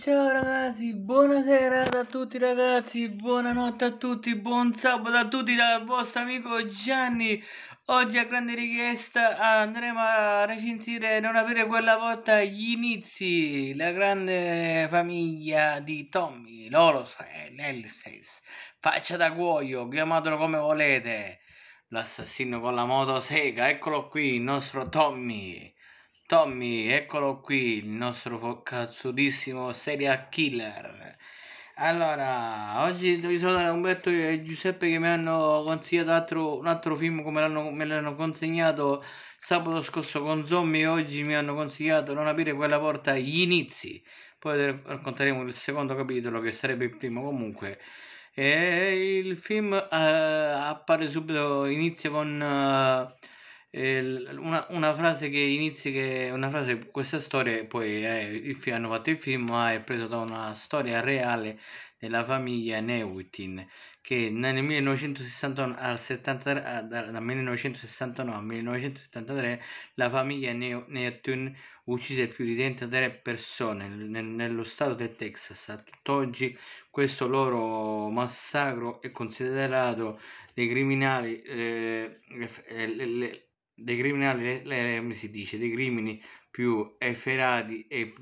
ciao ragazzi, buonasera a tutti ragazzi, buonanotte a tutti, buon sabato a tutti dal vostro amico Gianni Oggi a grande richiesta andremo a recensire Non avere quella volta gli inizi La grande famiglia di Tommy, Lolos e Nelses Faccia da cuoio, chiamatelo come volete L'assassino con la moto sega, eccolo qui, il nostro Tommy Tommy, eccolo qui, il nostro cazzudissimo serial killer. Allora, oggi vi sono da Umberto e Giuseppe che mi hanno consigliato altro, un altro film come me l'hanno consegnato sabato scorso con Zombie oggi mi hanno consigliato Non aprire quella porta agli inizi. Poi racconteremo il secondo capitolo che sarebbe il primo comunque. E eh, il film eh, appare subito, inizia con... Eh, una, una, frase che inizia che una frase questa storia poi eh, hanno fatto il film ma è presa da una storia reale della famiglia Neutin che nel 1961 al 70, dal 1969 al 1973 la famiglia Neutin uccise più di 33 persone nel, nello stato del Texas a tutt'oggi questo loro massacro è considerato dei criminali eh, le, le, dei criminali, come si dice, dei crimini più efferati e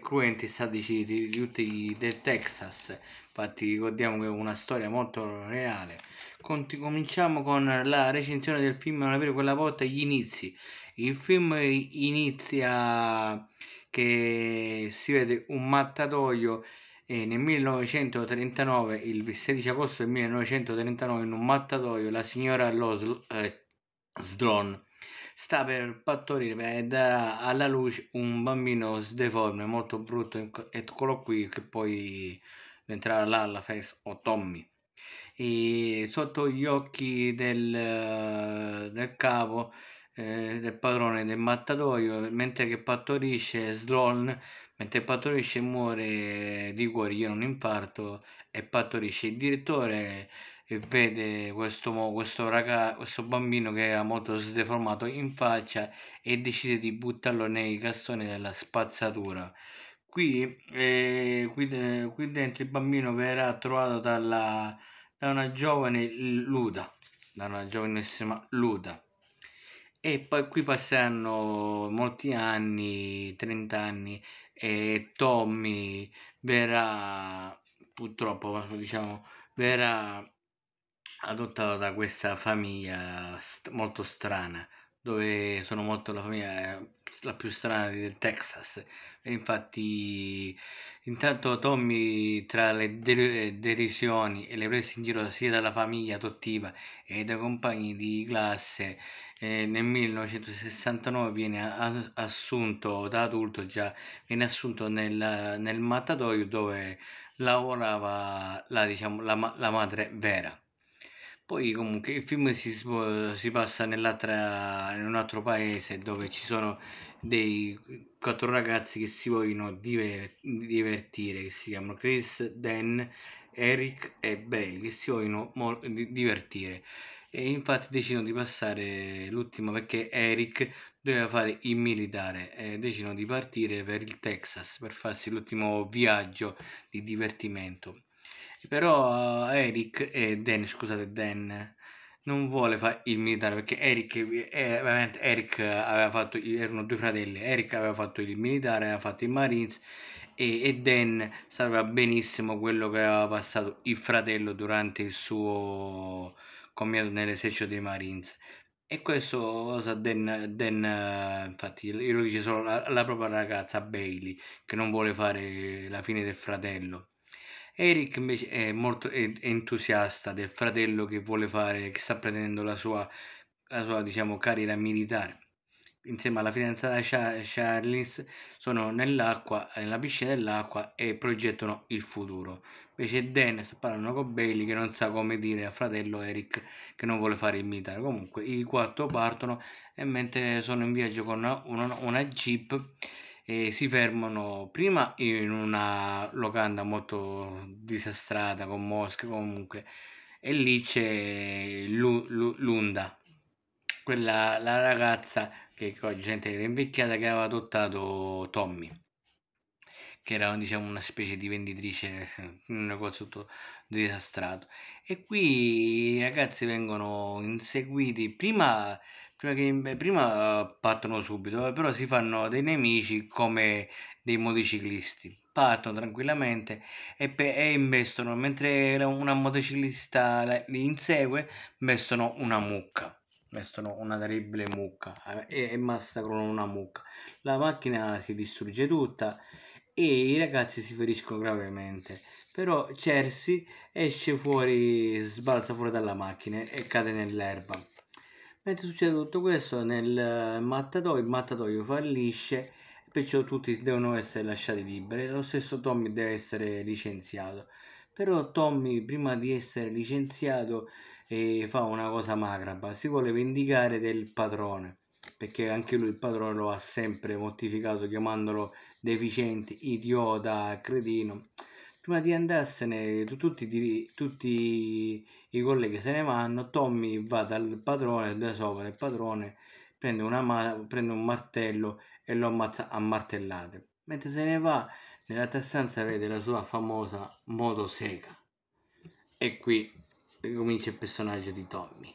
cruenti e sadici di tutti del Texas. Infatti ricordiamo che è una storia molto reale. Conti, cominciamo con la recensione del film Non avere quella volta gli inizi. Il film inizia che si vede un mattatoio e eh, nel 1939, il 16 agosto del 1939, in un mattatoio la signora Loslo, eh, Sdron sta per partorire e darà alla luce un bambino sdeforme molto brutto, eccolo qui, che poi là Lalla, festa o Tommy. E sotto gli occhi del, del capo eh, del padrone del mattatoio, mentre che partorisce Sloan, mentre partorisce muore di cuore, io non infarto e partorisce il direttore e vede questo, questo, raga, questo bambino che era molto sdeformato in faccia e decide di buttarlo nei cassoni della spazzatura. Qui, eh, qui, eh, qui dentro il bambino verrà trovato dalla, da una giovane Luda, da una giovanissima Luda. E poi qui passeranno molti anni, 30 anni, e Tommy verrà, purtroppo, diciamo, verrà adottata da questa famiglia st molto strana dove sono molto la famiglia eh, la più strana del Texas e infatti intanto Tommy tra le der eh, derisioni e le prese in giro sia dalla famiglia adottiva e dai compagni di classe eh, nel 1969 viene assunto da adulto già viene assunto nel, nel mattatoio dove lavorava la, diciamo, la, ma la madre vera poi comunque il film si, si passa in un altro paese dove ci sono dei quattro ragazzi che si vogliono diver, divertire, che si chiamano Chris, Dan, Eric e Belle, che si vogliono divertire. E infatti decidono di passare l'ultimo perché Eric doveva fare il militare e decidono di partire per il Texas per farsi l'ultimo viaggio di divertimento però Eric, e Dan, scusate, Dan non vuole fare il militare perché Eric, eh, Eric aveva fatto, erano due fratelli, Eric aveva fatto il militare, aveva fatto i Marines e, e Dan sapeva benissimo quello che aveva passato il fratello durante il suo commiato nell'esercito dei Marines. E questo cosa Dan, Dan infatti glielo dice solo la, la propria ragazza Bailey che non vuole fare la fine del fratello Eric invece è molto entusiasta del fratello che vuole fare, che sta prendendo la sua, la sua diciamo, carriera militare. Insieme alla fidanzata Char- Charles sono nell'acqua, nella piscina dell'acqua e progettano il futuro. Invece Dan sta parlando con Bailey che non sa come dire al fratello Eric che non vuole fare il militare. Comunque i quattro partono e mentre sono in viaggio con una, una, una jeep e si fermano prima in una locanda molto disastrata con mosche comunque e lì c'è l'Unda quella la ragazza che gente era invecchiata che aveva adottato Tommy che era diciamo una specie di venditrice in un negozio tutto disastrato e qui i ragazzi vengono inseguiti prima prima, che, prima eh, partono subito, eh, però si fanno dei nemici come dei motociclisti. Partono tranquillamente e, pe- e investono, mentre una motociclista li insegue, investono una mucca mettono una terribile mucca eh, e, e, massacrano una mucca. La macchina si distrugge tutta e i ragazzi si feriscono gravemente. Però Cersei esce fuori, sbalza fuori dalla macchina e cade nell'erba. Mentre succede tutto questo nel eh, mattatoio, il mattatoio fallisce, perciò tutti devono essere lasciati liberi. Lo stesso Tommy deve essere licenziato. Però Tommy prima di essere licenziato eh, fa una cosa macraba, si vuole vendicare del padrone perché anche lui il padrone lo ha sempre mortificato chiamandolo deficiente, idiota, cretino prima di andarsene tutti, tutti, i colleghi se ne vanno Tommy va dal padrone da sopra il padrone prende, una, prende un martello e lo ammazza a martellate mentre se ne va nella stanza vede la sua famosa motosega e qui comincia il personaggio di Tommy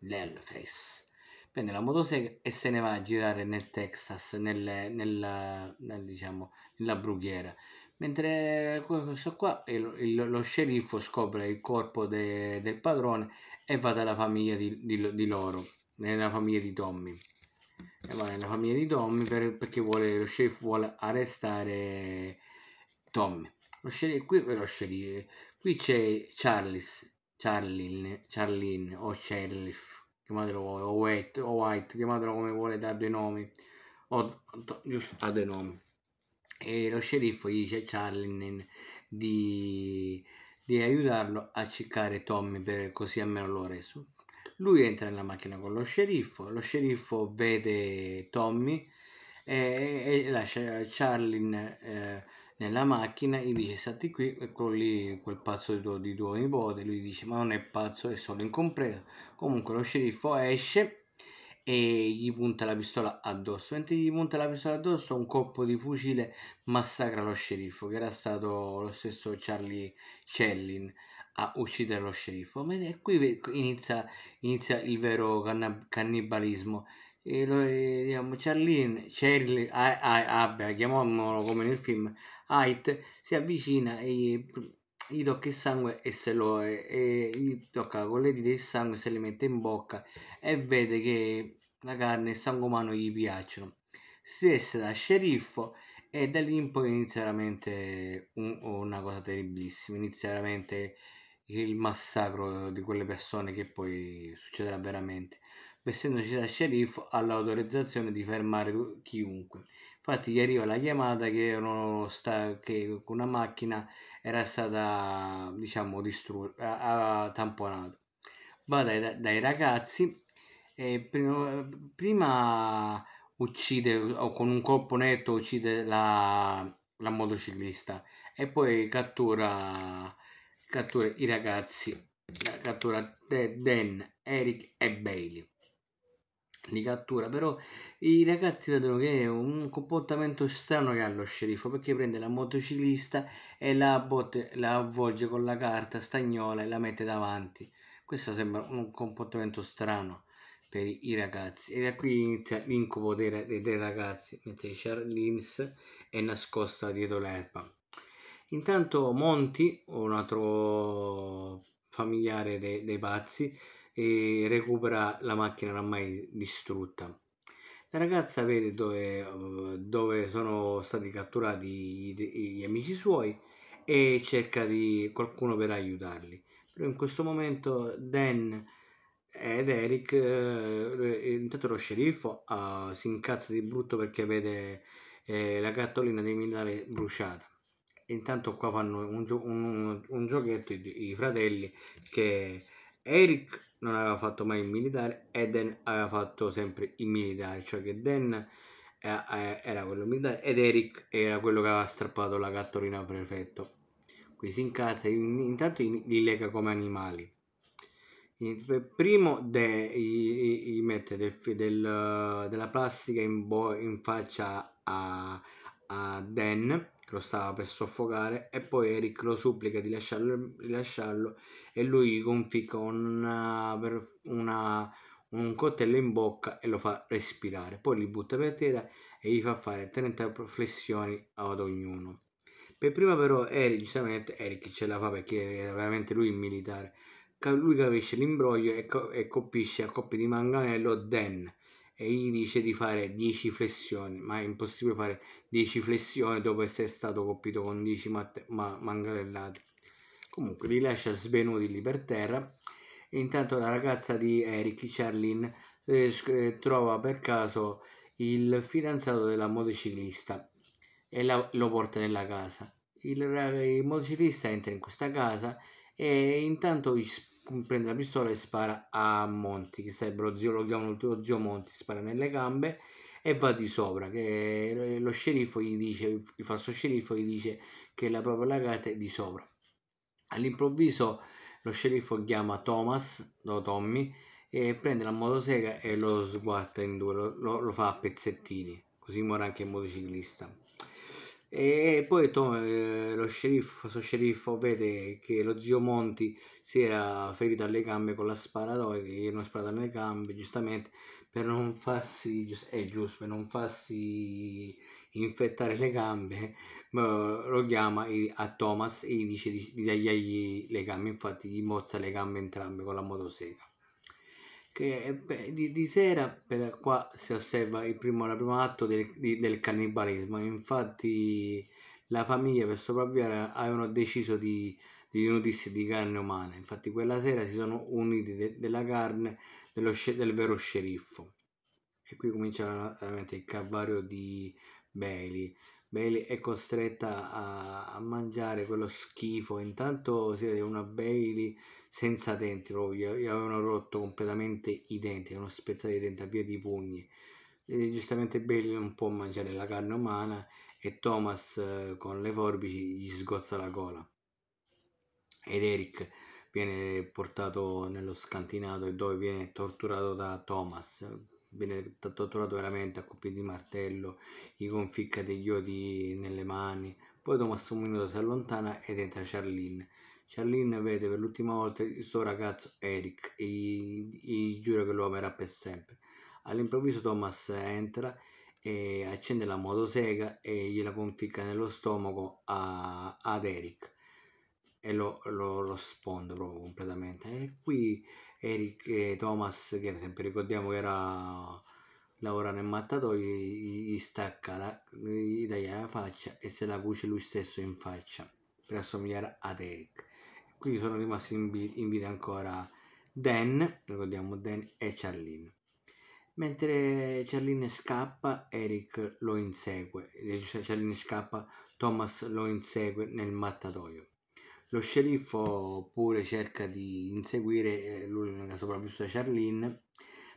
l'Hellface prende la motosega e se ne va a girare nel Texas nel, nel, nel, diciamo, nella brughiera Mentre questo qua, il, lo sceriffo scopre il corpo de, del padrone e va dalla famiglia di, di, di, loro, nella famiglia di Tommy. E va nella famiglia di Tommy per, perché vuole, lo sceriffo vuole arrestare Tommy. Lo sceriffo, qui, lo sceriffo, qui c'è Charles, Charlene, Charlene o Sheriff, chiamatelo o White, o White, chiamatelo come vuole, da due nomi, o, o, ha due nomi e lo sceriffo gli dice a Charlie di, di, aiutarlo a ciccare Tommy per, così almeno lo resto. Lui entra nella macchina con lo sceriffo, lo sceriffo vede Tommy e, e lascia Charlie eh, nella macchina, gli dice stati qui, e ecco lì, quel pazzo di tuo, di tuo nipote, lui dice ma non è pazzo, è solo incompreso. Comunque lo sceriffo esce e gli punta la pistola addosso. Mentre gli punta la pistola addosso, un colpo di fucile massacra lo sceriffo, che era stato lo stesso Charlie Cellin a uccidere lo sceriffo. E qui inizia, inizia il vero cannibalismo. E lo, eh, Charlene, diciamo, Charlie, ah, ah, ah, chiamiamolo come nel film, Height si avvicina e gli tocca il sangue e se lo e, e gli tocca con le dita il sangue se le mette in bocca e vede che la carne e il sangue umano gli piacciono. Stessa da sceriffo e eh, da lì in poi inizia veramente un, una cosa terribilissima, inizia veramente il massacro di quelle persone che poi succederà veramente. Vessendoci da sceriffo ha l'autorizzazione di fermare chiunque. Infatti gli arriva la chiamata che, sta, che una macchina era stata diciamo distrutta, tamponata. Va dai, dai ragazzi prima, prima uccide o con un colpo netto uccide la, la motociclista e poi cattura, cattura i ragazzi cattura Dan, Eric e Bailey li cattura però i ragazzi vedono che è un comportamento strano che ha lo sceriffo perché prende la motociclista e la, botte, la avvolge con la carta stagnola e la mette davanti questo sembra un comportamento strano per i ragazzi e da qui inizia l'incubo dei, dei, ragazzi mentre Charlins è nascosta dietro l'erba intanto Monty un altro familiare dei, dei pazzi eh, recupera la macchina oramai distrutta la ragazza vede dove, dove sono stati catturati gli, gli amici suoi e cerca di qualcuno per aiutarli però in questo momento Dan ed Eric, eh, intanto lo sceriffo, eh, si incazza di brutto perché vede eh, la cartolina dei militari bruciata. Intanto qua fanno un, gio- un, un giochetto i, i, fratelli che Eric non aveva fatto mai il militare e Dan aveva fatto sempre il militare, cioè che Dan eh, eh, era quello militare ed Eric era quello che aveva strappato la cartolina al prefetto. Qui si incazza, intanto li lega come animali il primo de, i, i, mette del, del, della plastica in, bo, in faccia a, a, Dan che lo stava per soffocare e poi Eric lo supplica di lasciarlo, di e lui gli conficca una, una, un coltello in bocca e lo fa respirare poi li butta per terra e gli fa fare 30 flessioni ad ognuno per prima però Eric giustamente Eric ce la fa perché è veramente lui il militare lui capisce l'imbroglio e, co- e colpisce a coppie di manganello Dan e gli dice di fare 10 flessioni, ma è impossibile fare 10 flessioni dopo essere stato colpito con 10 mat- ma- manganellate. Comunque li lascia svenuti lì per terra e intanto la ragazza di Eric, Charlene, eh, eh, trova per caso il fidanzato della motociclista e la- lo porta nella casa. Il, il motociclista entra in questa casa e intanto gli, prende la pistola e spara a Monti, che sarebbe lo zio, lo chiamano lo zio Monti, spara nelle gambe e va di sopra, che lo sceriffo gli dice, il falso sceriffo gli dice che la propria ragazza è di sopra. All'improvviso lo sceriffo chiama Thomas, o Tommy, e prende la motosega e lo sguatta in due, lo, lo, lo fa a pezzettini, così muore anche il motociclista. E poi Tom, oh, eh, lo sceriffo, lo sceriffo vede che lo zio Monti si era ferito alle gambe con la sparatoria, che gli hanno sparato alle gambe, giustamente, per non farsi, giust- eh, giusto, per non farsi infettare le gambe, lo chiama a Thomas e gli dice di, di tagliargli le gambe, infatti gli mozza le gambe entrambe con la motosega che è, eh, di, di, sera per qua si osserva il primo, la primo atto del, di, del cannibalismo. Infatti la famiglia per sopravvivere avevano deciso di, di nutrirsi di carne umana. Infatti quella sera si sono uniti de, della carne dello, del vero sceriffo. E qui comincia veramente il calvario di Bailey. Bailey è costretta a, a mangiare quello schifo. Intanto si vede una Bailey senza denti, proprio, gli avevano rotto completamente i denti, avevano spezzati i denti a via di pugni. E giustamente Bale non può mangiare la carne umana e Thomas eh, con le forbici gli sgozza la gola. Ed Eric viene portato nello scantinato dove viene torturato da Thomas, viene torturato veramente a colpi di martello, gli conficca degli odi nelle mani. Poi Thomas un minuto si allontana ed entra Charlene Charlene vede per l'ultima volta il suo ragazzo Eric e gli, gli giura che lo amerà per sempre. All'improvviso Thomas entra e accende la motosega e gliela conficca nello stomaco a, ad Eric e lo, lo, lo sponda proprio completamente. E qui Eric e Thomas, che sempre ricordiamo che era lavora nel mattatoio, gli, gli stacca, la, gli taglia la faccia e se la cuce lui stesso in faccia per assomigliare ad Eric quindi sono rimasti in, in vita ancora Dan, ricordiamo Dan e Charlene. Mentre Charlene scappa, Eric lo insegue, Charlene scappa, Thomas lo insegue nel mattatoio. Lo sceriffo pure cerca di inseguire eh, lui l'unica sopravvissuta Charlene,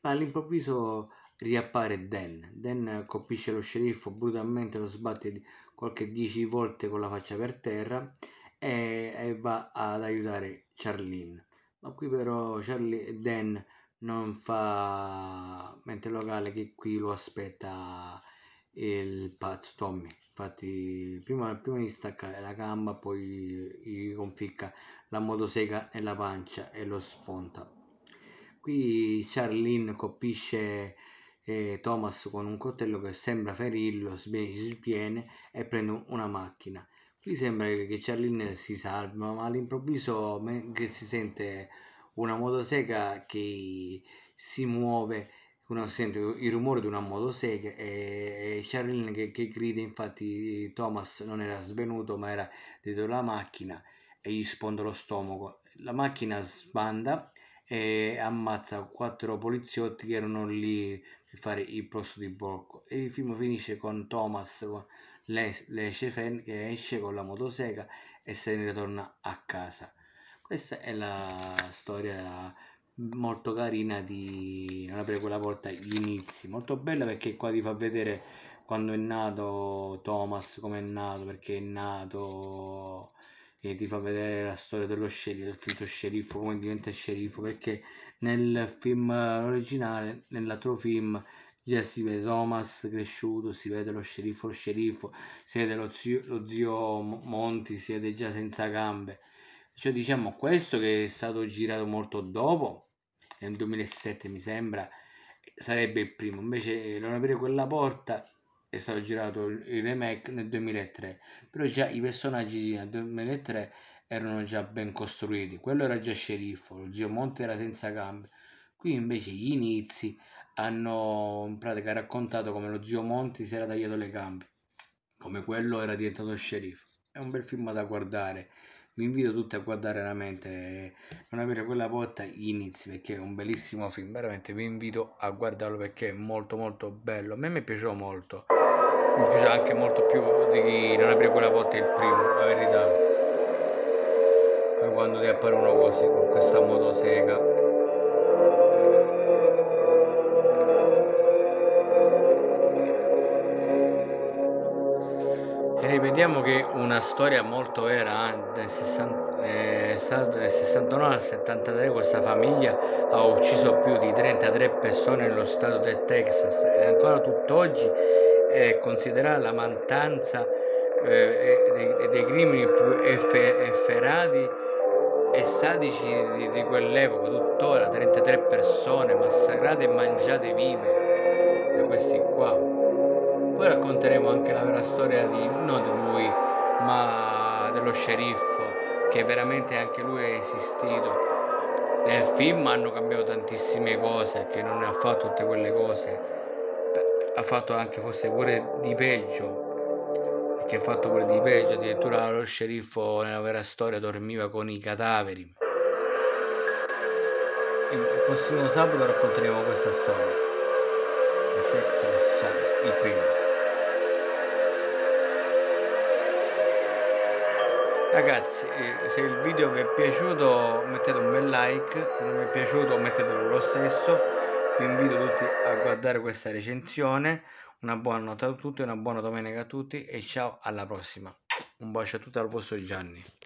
ma all'improvviso riappare Dan. Dan colpisce lo sceriffo brutalmente, lo sbatte qualche 10 volte con la faccia per terra e, e va ad aiutare Charlene. Ma qui però Charlie Dan non fa mente locale che qui lo aspetta il pazzo Tommy. Infatti prima, prima gli stacca la gamba, poi gli conficca la motosega e la pancia e lo sponta. Qui Charlene colpisce eh, Thomas con un coltello che sembra ferirlo, si sviene e prende una macchina. Qui sembra che Charlene si salva, ma all'improvviso che si sente una motosega che si muove, uno sente il rumore di una motosega e Charlene che, che grida, infatti Thomas non era svenuto ma era dietro la macchina e gli sponda lo stomaco. La macchina sbanda e ammazza quattro poliziotti che erano lì per fare il posto di blocco e il film finisce con Thomas le, le che esce con la motosega e se ne ritorna a casa. Questa è la storia molto carina di non aprire quella porta gli inizi molto bella perché qua ti fa vedere quando è nato Thomas come è nato perché è nato e ti fa vedere la storia dello sceriffo del finto sceriffo come diventa sceriffo perché nel film eh, originale nell'altro film Già cioè, si vede Thomas cresciuto, si vede lo sceriffo, lo sceriffo, si vede lo zio, lo zio Monti, si vede già senza gambe. Cioè, diciamo, questo che è stato girato molto dopo, nel 2007 mi sembra, sarebbe il primo. Invece, non aprire quella porta è stato girato il remake nel 2003. Però già i personaggi nel 2003 erano già ben costruiti. Quello era già sceriffo, lo zio Monti era senza gambe. Qui invece gli inizi hanno in pratica raccontato come lo zio Monti si era tagliato le gambe, come quello era diventato sceriffo. È un bel film da guardare. Vi invito tutti a guardare veramente, non avere quella porta inizi perché è un bellissimo film, veramente vi invito a guardarlo perché è molto molto bello. A me mi piaceva molto, mi piaceva anche molto più di non aprire quella porta il primo, la verità. Poi quando ti appare uno così con questa moto sega vediamo che una storia molto vera, nel 60, eh, nel 69 eh, al 73 questa famiglia ha ucciso più di 33 persone nello stato del Texas e ancora tutt'oggi è considerata la mancanza eh, dei, dei, crimini più efferati e sadici di, di quell'epoca, tuttora 33 persone massacrate e mangiate vive da questi qua. Poi racconteremo anche la vera storia di, non di lui, ma dello sceriffo, che veramente anche lui è esistito. Nel film hanno cambiato tantissime cose, che non ne ha fatto tutte quelle cose. Ha fatto anche forse pure di peggio, perché ha fatto pure di peggio, addirittura lo sceriffo nella vera storia dormiva con i cadaveri. Il prossimo sabato racconteremo questa storia. The Texas Chaves, il primo. ragazzi eh, se il video vi è piaciuto mettete un bel like se non vi è piaciuto mettetelo lo stesso vi invito tutti a guardare questa recensione una buona notte a tutti una buona domenica a tutti e ciao alla prossima un bacio a tutti al vostro Gianni